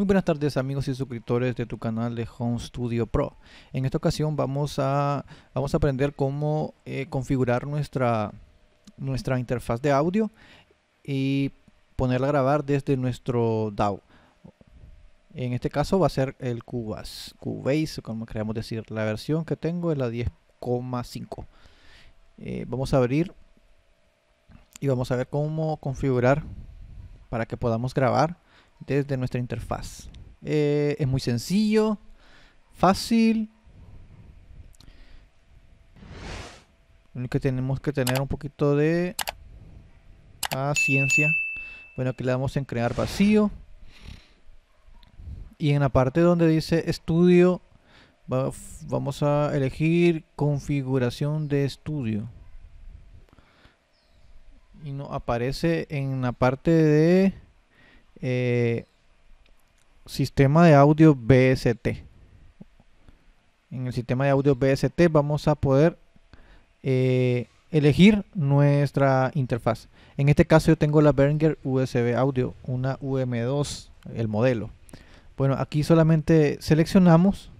Muy buenas tardes amigos y suscriptores de tu canal de Home Studio Pro. En esta ocasión vamos a, vamos a aprender cómo eh, configurar nuestra, nuestra interfaz de audio y ponerla a grabar desde nuestro DAW. En este caso va a ser el Cubase, Cubase como queremos decir. La versión que tengo es la 10,5. Eh, vamos a abrir y vamos a ver cómo configurar para que podamos grabar desde nuestra interfaz. Eh, es muy sencillo, fácil. Lo que tenemos que tener un poquito de paciencia. Bueno, aquí le damos en crear vacío. Y en la parte donde dice estudio, vamos a elegir configuración de estudio. Y nos aparece en la parte de eh, sistema de audio BST. En el sistema de audio BST vamos a poder eh, elegir nuestra interfaz. En este caso yo tengo la Behringer USB Audio, una UM2, el modelo. Bueno, aquí solamente seleccionamos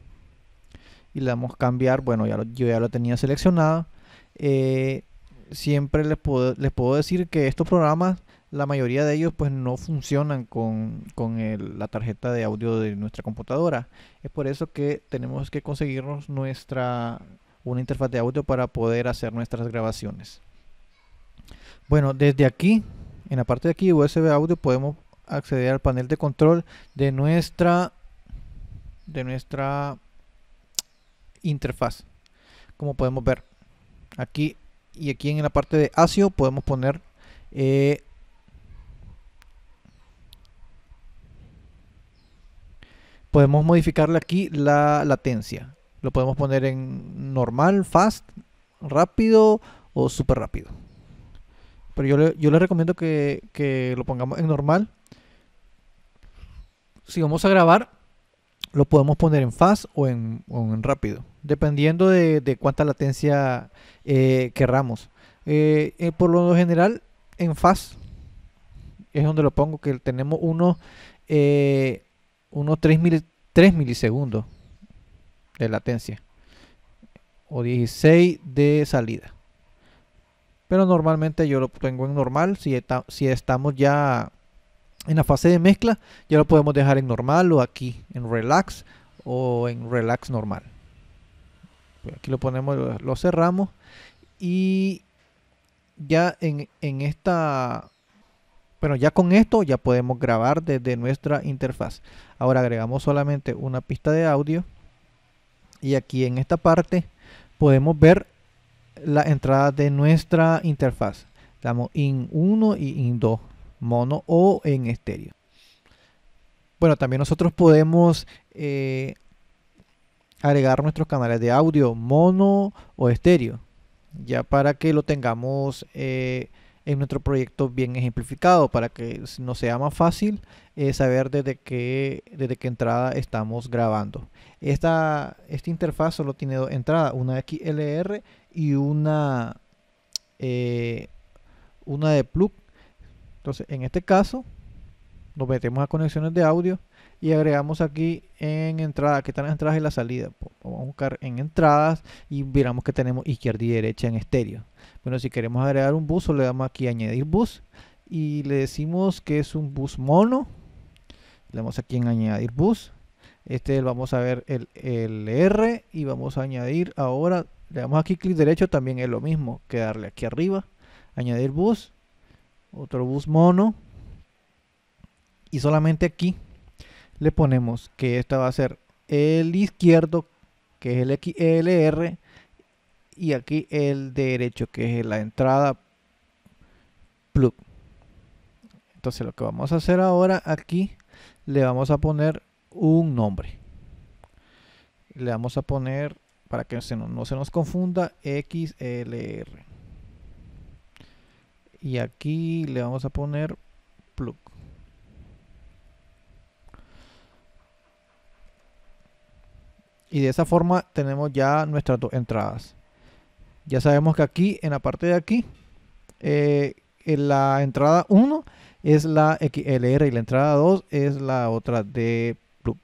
y le damos cambiar. Bueno, ya yo ya lo tenía seleccionado. Eh, siempre les puedo decir que estos programas la mayoría de ellos pues no funcionan con, con la tarjeta de audio de nuestra computadora. Es por eso que tenemos que conseguirnos nuestra una interfaz de audio para poder hacer nuestras grabaciones. Bueno, desde aquí, en la parte de aquí USB audio podemos acceder al panel de control de nuestra de nuestra interfaz. Como podemos ver aquí y aquí en la parte de ASIO podemos poner eh, podemos modificarle aquí la latencia. Lo podemos poner en normal, fast, rápido o súper rápido. Pero yo le, yo recomiendo que, que, lo pongamos en normal. Si vamos a grabar, lo podemos poner en fast o en, rápido, dependiendo de, cuánta latencia eh, querramos. Eh, eh, por lo general, en fast es donde lo pongo, que tenemos uno unos 3, mil, tres milisegundos de latencia o 16 de salida. Pero normalmente yo lo tengo en normal. Si, está, si estamos ya en la fase de mezcla, ya lo podemos dejar en normal o aquí en relax o en relax normal. Pues aquí lo ponemos, lo cerramos y ya en, en esta bueno, ya con esto ya podemos grabar desde nuestra interfaz. Ahora agregamos solamente una pista de audio y aquí en esta parte podemos ver la entrada de nuestra interfaz. Damos in 1 y in 2, mono o en estéreo. Bueno, también nosotros podemos eh, agregar nuestros canales de audio mono o estéreo, ya para que lo tengamos eh, en nuestro proyecto bien ejemplificado para que nos sea más fácil eh, saber desde qué, desde qué entrada estamos grabando. Esta, esta interfaz solo tiene dos entradas, una XLR y una, eh, una de plug. Entonces, en este caso, nos metemos a conexiones de audio y agregamos aquí en entrada, que están las entradas y la salida. Vamos a buscar en entradas y miramos que tenemos izquierda y derecha en estéreo. Bueno, si queremos agregar un bus, o le damos aquí añadir bus y le decimos que es un bus mono. Le damos aquí en añadir bus. Este vamos a ver el, LR R y vamos a añadir ahora, le damos aquí clic derecho, también es lo mismo que darle aquí arriba, añadir bus, otro bus mono y solamente aquí le ponemos que esta va a ser el izquierdo que es el XLR y aquí el derecho que es la entrada plug entonces lo que vamos a hacer ahora aquí le vamos a poner un nombre le vamos a poner para que no, no, se nos confunda XLR y aquí le vamos a poner plug y de esa forma tenemos ya nuestras dos entradas ya sabemos que aquí, en la parte de aquí, eh, en la entrada 1 es la XLR y la entrada 2 es la otra de plug.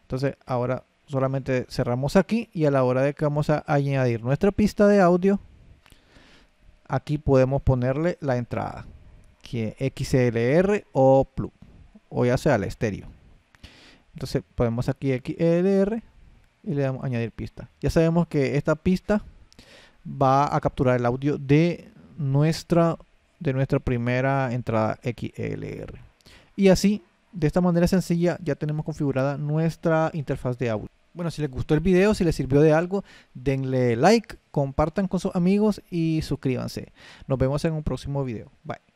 Entonces ahora solamente cerramos aquí y a la hora de que vamos a añadir nuestra pista de audio, aquí podemos ponerle la entrada, que XLR o plug, o ya sea el estéreo. Entonces ponemos aquí XLR y le damos añadir pista. Ya sabemos que esta pista va a capturar el audio de nuestra, de nuestra primera entrada XLR. Y así, de esta manera sencilla, ya tenemos configurada nuestra interfaz de audio. Bueno, si les gustó el video, si les sirvió de algo, denle like, compartan con sus amigos y suscríbanse. Nos vemos en un próximo video. Bye.